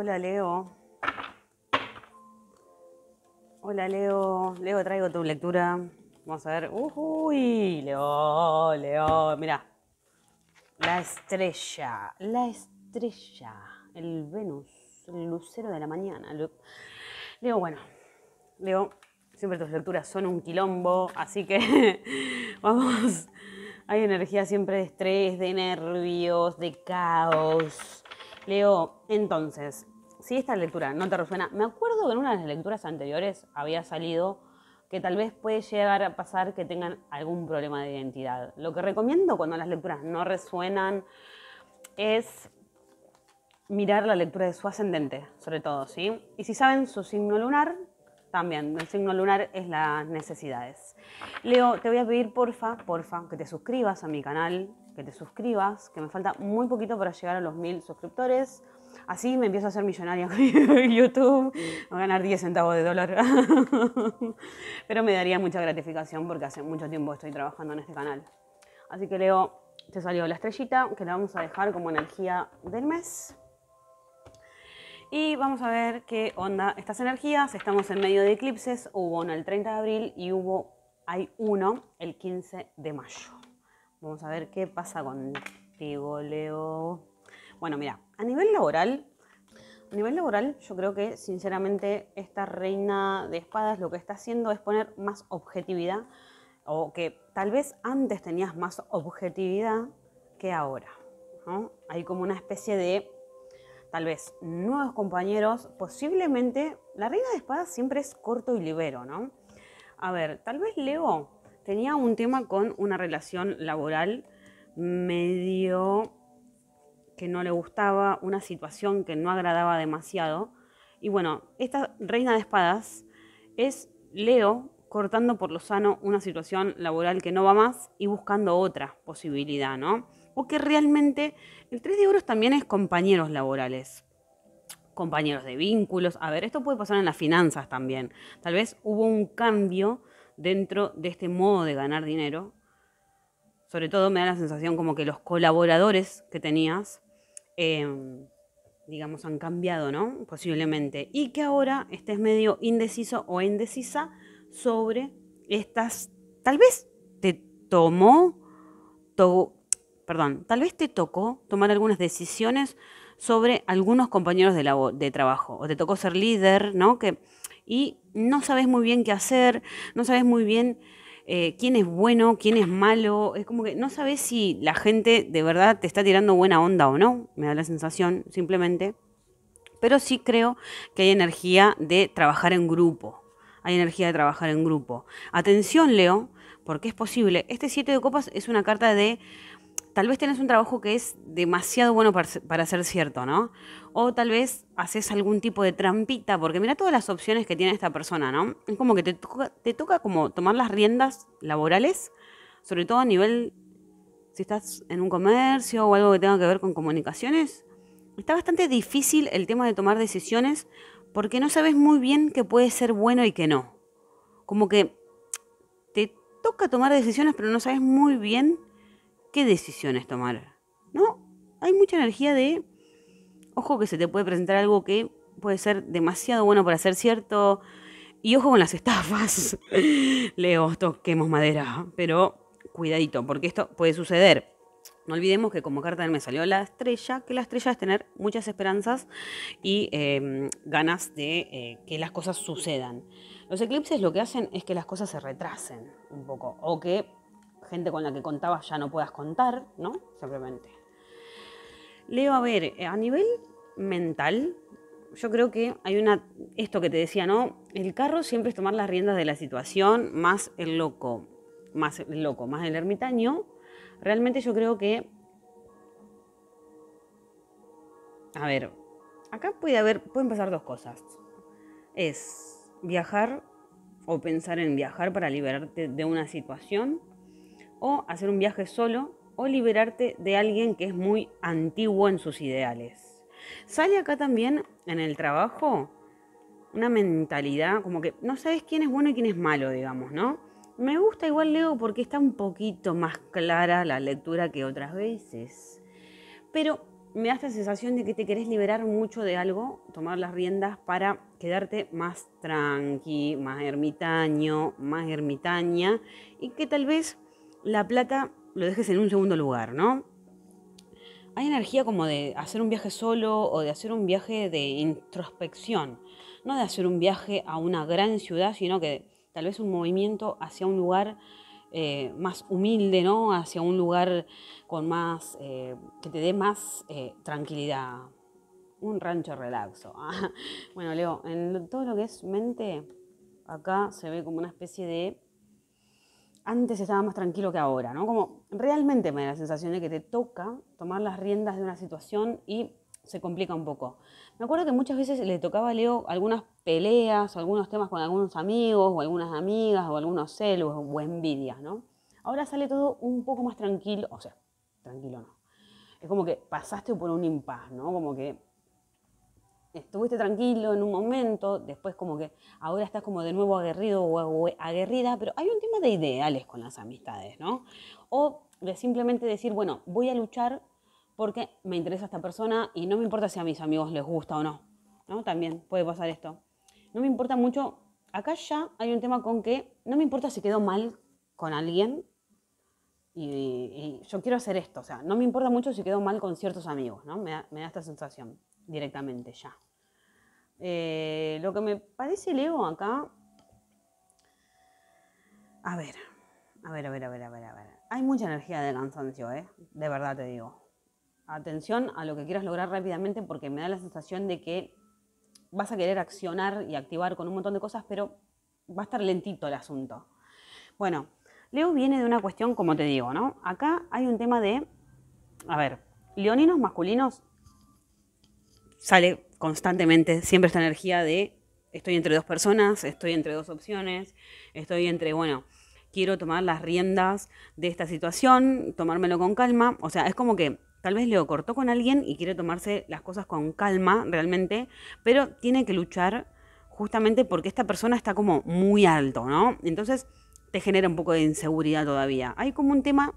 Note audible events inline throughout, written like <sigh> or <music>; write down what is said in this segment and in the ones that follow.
Hola Leo. Hola Leo. Leo, traigo tu lectura. Vamos a ver. Uy, Leo, Leo. Mira. La estrella. La estrella. El Venus. El lucero de la mañana. Leo, bueno. Leo, siempre tus lecturas son un quilombo. Así que <laughs> vamos. Hay energía siempre de estrés, de nervios, de caos. Leo, entonces, si esta lectura no te resuena, me acuerdo que en una de las lecturas anteriores había salido que tal vez puede llegar a pasar que tengan algún problema de identidad. Lo que recomiendo cuando las lecturas no resuenan es mirar la lectura de su ascendente, sobre todo, ¿sí? Y si saben su signo lunar, también, el signo lunar es las necesidades. Leo, te voy a pedir porfa, porfa, que te suscribas a mi canal, que te suscribas, que me falta muy poquito para llegar a los mil suscriptores así me empiezo a ser millonaria con <laughs> YouTube, a ganar 10 centavos de dólar. <laughs> Pero me daría mucha gratificación porque hace mucho tiempo estoy trabajando en este canal. Así que Leo, te salió la estrellita que la vamos a dejar como energía del mes. Y vamos a ver qué onda estas energías. Estamos en medio de eclipses. Hubo uno el 30 de abril y hubo, hay uno el 15 de mayo. Vamos a ver qué pasa contigo, Leo. Bueno, mira, a nivel laboral, a nivel laboral yo creo que sinceramente esta reina de espadas lo que está haciendo es poner más objetividad o que tal vez antes tenías más objetividad que ahora. ¿no? Hay como una especie de, tal vez, nuevos compañeros, posiblemente, la reina de espadas siempre es corto y libero, ¿no? A ver, tal vez Leo tenía un tema con una relación laboral medio que no le gustaba, una situación que no agradaba demasiado. Y bueno, esta reina de espadas es Leo cortando por lo sano una situación laboral que no va más y buscando otra posibilidad, ¿no? Porque realmente el 3 de oros también es compañeros laborales, compañeros de vínculos. A ver, esto puede pasar en las finanzas también. Tal vez hubo un cambio dentro de este modo de ganar dinero sobre todo me da la sensación como que los colaboradores que tenías Em, digamos, han cambiado, ¿no? Posiblemente. Y que ahora estés medio indeciso o indecisa sobre estas, tal vez te tomó, perdón, tal vez te tocó tomar algunas decisiones sobre algunos compañeros de, de trabajo, o te tocó ser líder, ¿no? Que, y no sabes muy bien qué hacer, no sabes muy bien eh, quién es bueno, quién es malo. Es como que no sabes si la gente de verdad te está tirando buena onda o no, me da la sensación, simplemente. Pero sí creo que hay energía de trabajar en grupo. Hay energía de trabajar en grupo. Atención, Leo, porque es posible. Este siete de copas es una carta de tal vez tenés un trabajo que es demasiado bueno para, ser cierto, ¿no? O tal vez haces algún tipo de trampita, porque mira todas las opciones que tiene esta persona, ¿no? Es como que te toca, te toca como tomar las riendas laborales, sobre todo a nivel, si estás en un comercio o algo que tenga que ver con comunicaciones, está bastante difícil el tema de tomar decisiones porque no sabes muy bien qué puede ser bueno y qué no. Como que te toca tomar decisiones, pero no sabes muy bien qué decisiones tomar. ¿No? Hay mucha energía de, ojo que se te puede presentar algo que puede ser demasiado bueno para ser cierto. Y ojo con las estafas. <laughs> Leo, toquemos madera. Pero cuidadito, porque esto puede suceder. No olvidemos que como carta me salió la estrella, que la estrella es tener muchas esperanzas y em, ganas de eh, que las cosas sucedan. Los eclipses lo que hacen es que las cosas se retrasen un poco o que gente con la que contabas ya no puedas contar, ¿no? Simplemente. Leo, a ver, eh, a nivel mental, yo creo que hay una, esto que te decía, ¿no? El carro siempre es tomar las riendas de la situación, más el loco, más el loco, más el ermitaño. Realmente yo creo que, a ver, acá puede haber, pueden pasar dos cosas. Es viajar o pensar en viajar para liberarte de una situación o hacer un viaje solo o liberarte de alguien que es muy antiguo en sus ideales. Sale acá también en el trabajo una mentalidad como que no sabes quién es bueno y quién es malo, digamos, ¿no? Me gusta igual Leo porque está un poquito más clara la lectura que otras veces. Pero me da esta sensación de que te querés liberar mucho de algo, tomar las riendas para quedarte más tranqui, más ermitaño, más ermitaña y que tal vez la plata lo dejes en un segundo lugar, ¿no? Hay energía como de hacer un viaje solo o de hacer un viaje de introspección, no de hacer un viaje a una gran ciudad, sino que tal vez un movimiento hacia un lugar eh, más humilde, ¿no? Hacia un lugar con más, eh, que te dé más eh, tranquilidad. Un rancho relaxo. <laughs> bueno, Leo, en todo lo que es mente, acá se ve como una especie de antes estaba más tranquilo que ahora, ¿no? Como realmente me da la sensación de que te toca tomar las riendas de una situación y se complica un poco. Me acuerdo que muchas veces le tocaba a Leo algunas peleas, o algunos temas con algunos amigos, o algunas amigas, o algunos celos, o envidias, ¿no? Ahora sale todo un poco más tranquilo, o sea, tranquilo no. Es como que pasaste por un impas, ¿no? Como que estuviste tranquilo en un momento, después como que ahora estás como de nuevo aguerrido o aguerrida, pero hay un tema de ideales con las amistades, ¿no? O de simplemente decir, bueno, voy a luchar porque me interesa esta persona y no me importa si a mis amigos les gusta o no, ¿no? También puede pasar esto. No me importa mucho, acá ya hay un tema con que no me importa si quedo mal con alguien y, yo quiero hacer esto, o sea, no me importa mucho si quedo mal con ciertos amigos, ¿no? Me me da esta sensación directamente ya. Eh, lo que me parece Leo acá. A ver, a ver, a ver, a ver, a ver, a ver. Hay mucha energía de cansancio, ¿eh? De verdad te digo. Atención a lo que quieras lograr rápidamente porque me da la sensación de que vas a querer accionar y activar con un montón de cosas, pero va a estar lentito el asunto. Bueno, Leo viene de una cuestión, como te digo, ¿no? Acá hay un tema de, a ver, leoninos masculinos sale constantemente siempre esta energía de estoy entre dos personas, estoy entre dos opciones, estoy entre, bueno, quiero tomar las riendas de esta situación, tomármelo con calma. O sea, es como que tal vez lo cortó con alguien y quiere tomarse las cosas con calma realmente, pero tiene que luchar justamente porque esta persona está como muy alto, ¿no? Entonces te genera un poco de inseguridad todavía. Hay como un tema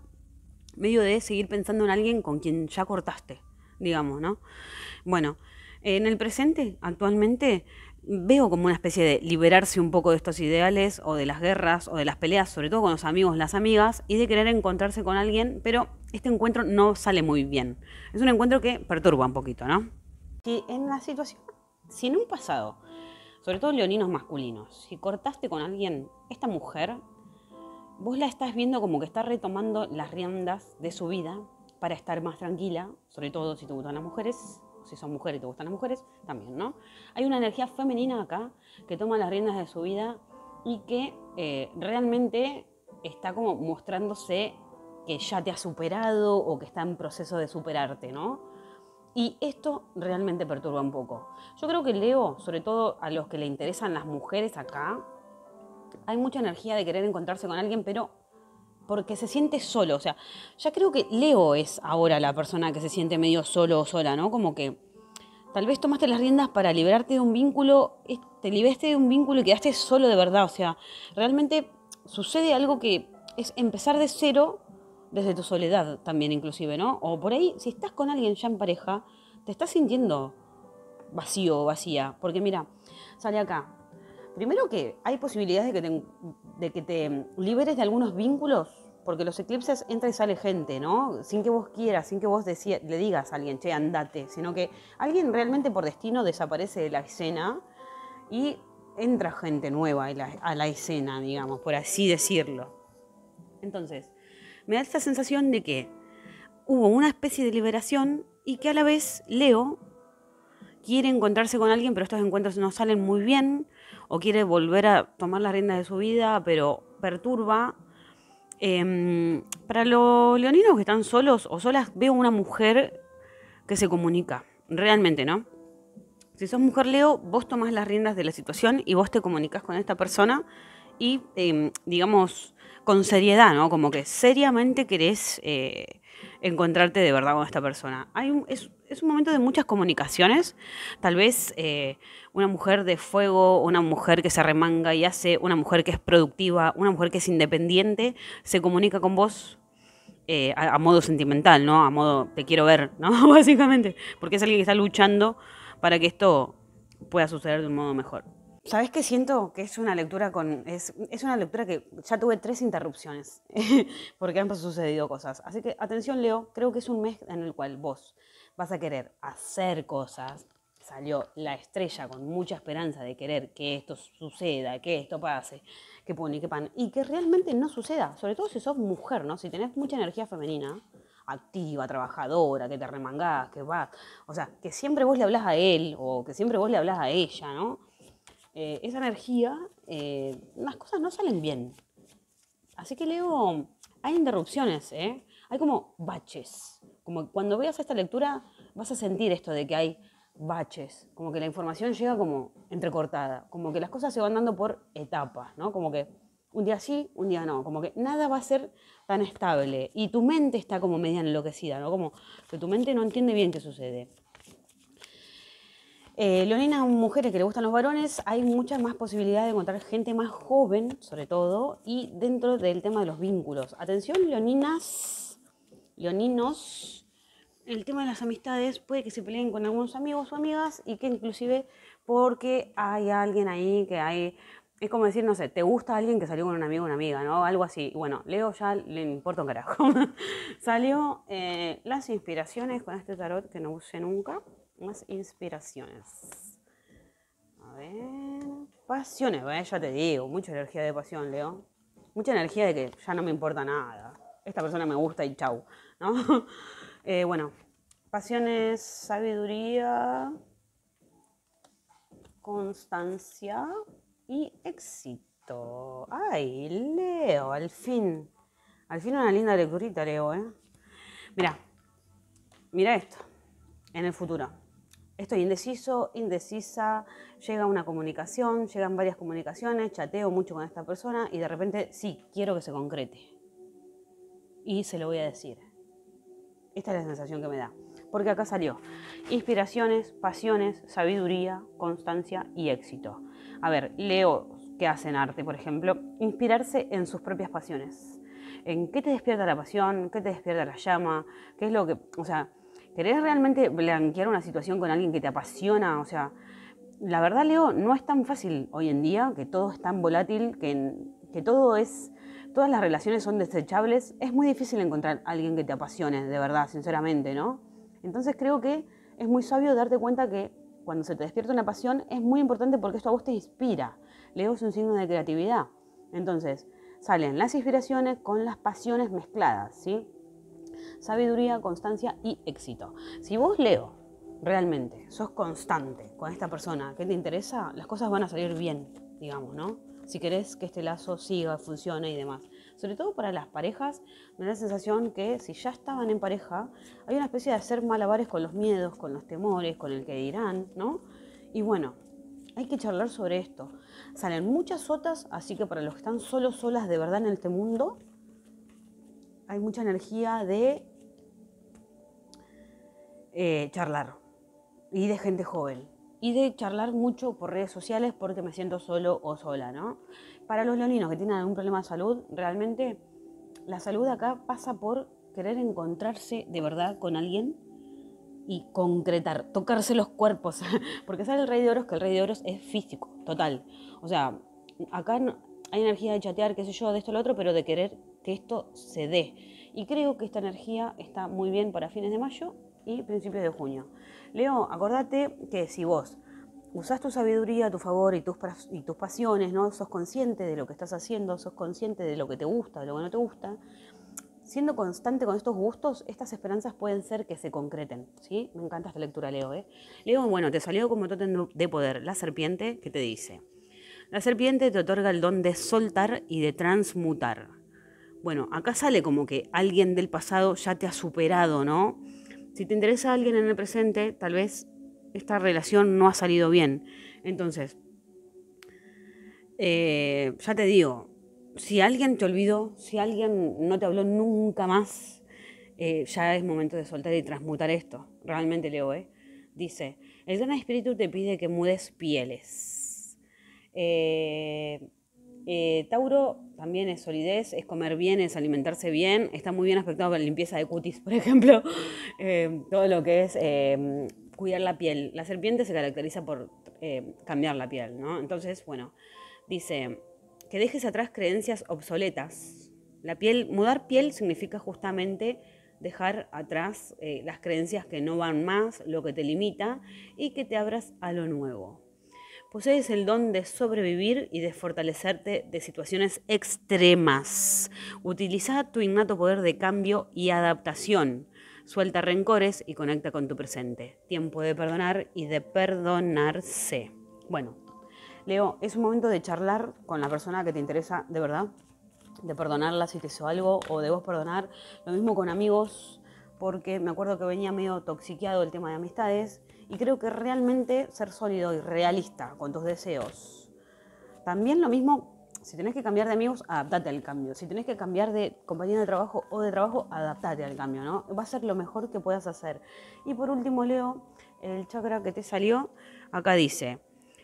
medio de seguir pensando en alguien con quien ya cortaste, digamos, ¿no? Bueno, en el presente, actualmente, veo como una especie de liberarse un poco de estos ideales o de las guerras o de las peleas, sobre todo con los amigos, las amigas, y de querer encontrarse con alguien, pero este encuentro no sale muy bien. Es un encuentro que perturba un poquito, ¿no? Si en la situación, si un pasado, sobre todo leoninos masculinos, si cortaste con alguien, esta mujer, vos la estás viendo como que está retomando las riendas de su vida para estar más tranquila, sobre todo si te gustan las mujeres, si son mujeres y te gustan las mujeres, también, ¿no? Hay una energía femenina acá que toma las riendas de su vida y que eh, realmente está como mostrándose que ya te ha superado o que está en proceso de superarte, ¿no? Y esto realmente perturba un poco. Yo creo que leo, sobre todo a los que le interesan las mujeres acá, hay mucha energía de querer encontrarse con alguien, pero porque se siente solo. O sea, ya creo que Leo es ahora la persona que se siente medio solo o sola, ¿no? Como que tal vez tomaste las riendas para liberarte de un vínculo, te liberaste de un vínculo y quedaste solo de verdad. O sea, realmente sucede algo que es empezar de cero desde tu soledad también inclusive, ¿no? O por ahí, si estás con alguien ya en pareja, te estás sintiendo vacío o vacía. Porque mira, sale acá, Primero que hay posibilidades de que te, liberes de algunos vínculos, porque los eclipses entra y sale gente, ¿no? Sin que vos quieras, sin que vos le digas a alguien, che, andate, sino que alguien realmente por destino desaparece de la escena y entra gente nueva la, a la escena, digamos, por así decirlo. Entonces, me da esta sensación de que hubo una especie de liberación y que a la vez Leo quiere encontrarse con alguien, pero estos encuentros no salen muy bien o quiere volver a tomar las riendas de su vida, pero perturba. Em, para los leoninos que están solos o solas, veo una mujer que se comunica, realmente, ¿no? Si sos mujer Leo, vos tomás las riendas de la situación y vos te comunicas con esta persona y, em, digamos, con seriedad, ¿no? Como que seriamente querés eh, encontrarte de verdad con esta persona. Hay es, un momento de muchas comunicaciones. Tal vez eh, una mujer de fuego, una mujer que se arremanga y hace, una mujer que es productiva, una mujer que es independiente, se comunica con vos eh, a, modo sentimental, ¿no? A modo te quiero ver, <laughs> Básicamente. Porque es alguien que está luchando para que esto pueda suceder de un modo mejor. ¿Sabes qué siento? Que es una lectura con. Es, es una lectura que ya tuve tres interrupciones, <laughs> porque han sucedido cosas. Así que, atención, Leo, creo que es un mes en el cual vos vas a querer hacer cosas. Salió la estrella con mucha esperanza de querer que esto suceda, que esto pase, que pone, que pan, y que realmente no suceda. Sobre todo si sos mujer, ¿no? Si tenés mucha energía femenina, activa, trabajadora, que te remangás, que vas. O sea, que siempre vos le hablas a él o que siempre vos le hablas a ella, ¿no? Eh, esa energía, eh, las cosas no salen bien. Así que leo, hay interrupciones, ¿eh? hay como baches. Como cuando veas esta lectura vas a sentir esto de que hay baches, como que la información llega como entrecortada, como que las cosas se van dando por etapas, ¿no? Como que un día sí, un día no, como que nada va a ser tan estable y tu mente está como media enloquecida, ¿no? Como que tu mente no entiende bien qué sucede. Eh, leoninas, mujeres que le gustan los varones, hay muchas más posibilidades de encontrar gente más joven, sobre todo, y dentro del tema de los vínculos. Atención, leoninas, leoninos, el tema de las amistades puede que se peleen con algunos amigos o amigas y que inclusive porque hay alguien ahí que hay... Es como decir, no sé, te gusta alguien que salió con un amigo o una amiga, ¿no? Algo así. Bueno, Leo ya le importa un carajo. <laughs> Salió eh, las inspiraciones con este tarot que no usé nunca más inspiraciones. A ver. Pasiones, ¿eh? ya te digo, mucha energía de pasión, Leo. Mucha energía de que ya no me importa nada. Esta persona me gusta y chau, ¿no? <laughs> Eh, bueno, pasiones, sabiduría, constancia y éxito. Ay, Leo, al fin. Al fin una linda lecturita, Leo, ¿eh? Mira, mira esto, en el futuro estoy indeciso, indecisa, llega una comunicación, llegan varias comunicaciones, chateo mucho con esta persona y de repente sí, quiero que se concrete. Y se lo voy a decir. Esta es la sensación que me da. Porque acá salió inspiraciones, pasiones, sabiduría, constancia y éxito. A ver, leo que hacen arte, por ejemplo, inspirarse en sus propias pasiones. ¿En qué te despierta la pasión? ¿Qué te despierta la llama? ¿Qué es lo que, o sea, ¿Querés realmente blanquear una situación con alguien que te apasiona? O sea, la verdad, Leo, no es tan fácil hoy en día, que todo es tan volátil, que, que todo es, todas las relaciones son desechables. Es muy difícil encontrar a alguien que te apasione, de verdad, sinceramente, ¿no? Entonces creo que es muy sabio darte cuenta que cuando se te despierta una pasión es muy importante porque esto a vos te inspira. Leo es un signo de creatividad. Entonces, salen las inspiraciones con las pasiones mezcladas, ¿sí? sabiduría, constancia y éxito. Si vos leo realmente, sos constante con esta persona que te interesa, las cosas van a salir bien, digamos, ¿no? Si querés que este lazo siga, funcione y demás. Sobre todo para las parejas, me da la sensación que si ya estaban en pareja, hay una especie de hacer malabares con los miedos, con los temores, con el que dirán, ¿no? Y bueno, hay que charlar sobre esto. Salen muchas otras, así que para los que están solos, solas de verdad en este mundo, hay mucha energía de eh, charlar y de gente joven. Y de charlar mucho por redes sociales porque me siento solo o sola, ¿no? Para los leoninos que tienen algún problema de salud, realmente la salud acá pasa por querer encontrarse de verdad con alguien y concretar, tocarse los cuerpos, <laughs> porque sale el rey de oros, que el rey de oros es físico, total. O sea, acá hay energía de chatear, qué sé yo, de esto, lo otro, pero de querer que esto se dé. Y creo que esta energía está muy bien para fines de mayo y principios de junio. Leo, acordate que si vos usás tu sabiduría a tu favor y tus, y tus pasiones, ¿no? sos consciente de lo que estás haciendo, sos consciente de lo que te gusta, de lo que no te gusta, siendo constante con estos gustos, estas esperanzas pueden ser que se concreten. ¿sí? Me encanta esta lectura, Leo. ¿eh? Leo, bueno, te salió como tótem de poder, la serpiente que te dice. La serpiente te otorga el don de soltar y de transmutar. Bueno, acá sale como que alguien del pasado ya te ha superado, ¿no? Si te interesa alguien en el presente, tal vez esta relación no ha salido bien. Entonces, eh, ya te digo, si alguien te olvidó, si alguien no te habló nunca más, eh, ya es momento de soltar y transmutar esto. Realmente leo, ¿eh? Dice, el gran espíritu te pide que mudes pieles. Eh, eh, Tauro también es solidez, es comer bien, es alimentarse bien, está muy bien aspectado con la limpieza de cutis, <laughs> por ejemplo, eh, todo lo que es em, cuidar la piel. La serpiente se caracteriza por em, cambiar la piel, ¿no? Entonces, bueno, dice que dejes atrás creencias obsoletas. La piel, mudar piel significa justamente dejar atrás eh, las creencias que no van más, lo que te limita y que te abras a lo nuevo posees el don de sobrevivir y de fortalecerte de situaciones extremas. Utiliza tu innato poder de cambio y adaptación. Suelta rencores y conecta con tu presente. Tiempo de perdonar y de perdonarse. Bueno, Leo, es un momento de charlar con la persona que te interesa de verdad, de perdonarla si te hizo algo o de vos perdonar. Lo mismo con amigos, porque me acuerdo que venía medio toxiqueado el tema de amistades y creo que realmente ser sólido y realista con tus deseos. También lo mismo, si tenés que cambiar de amigos, adaptate al cambio. Si tenés que cambiar de compañía de trabajo o de trabajo, adaptate al cambio, ¿no? Va a ser lo mejor que puedas hacer. Y por último, Leo, el chakra que te salió, acá dice,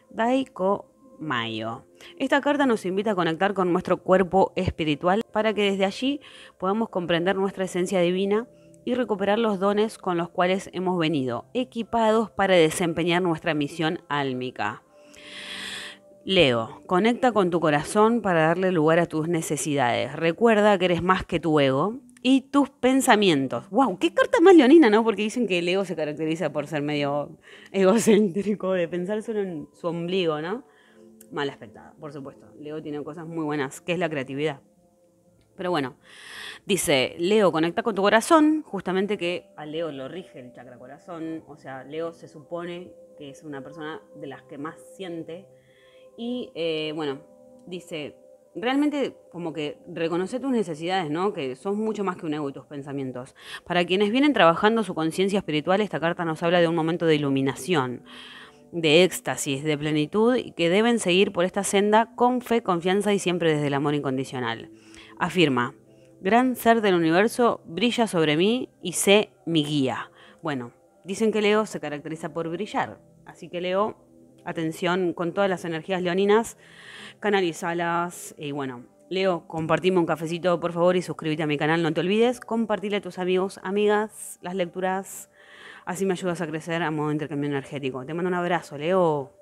Daiko Mayo. Esta carta nos invita a conectar con nuestro cuerpo espiritual para que desde allí podamos comprender nuestra esencia divina y recuperar los dones con los cuales hemos venido, equipados para desempeñar nuestra misión álmica. Leo, conecta con tu corazón para darle lugar a tus necesidades. Recuerda que eres más que tu ego y tus pensamientos. ¡Wow! ¡Qué carta más leonina, ¿no? Porque dicen que el ego se caracteriza por ser medio egocéntrico, de pensar solo en su ombligo, ¿no? Mal aspectado, por supuesto. Leo tiene cosas muy buenas, que es la creatividad. Pero bueno, dice, Leo, conecta con tu corazón, justamente que a Leo lo rige el chakra corazón, o sea, Leo se supone que es una persona de las que más siente. Y eh, bueno, dice, realmente como que reconoce tus necesidades, ¿no? Que son mucho más que un ego y tus pensamientos. Para quienes vienen trabajando su conciencia espiritual, esta carta nos habla de un momento de iluminación, de éxtasis, de plenitud y que deben seguir por esta senda con fe, confianza y siempre desde el amor incondicional afirma, gran ser del universo brilla sobre mí y sé mi guía. Bueno, dicen que Leo se caracteriza por brillar, así que Leo, atención con todas las energías leoninas, canalizalas y bueno, Leo, compartime un cafecito, por favor, y suscríbete a mi canal, no te olvides. Compartirle a tus amigos, amigas, las lecturas. Así me ayudas a crecer a modo de intercambio energético. Te mando un abrazo, Leo.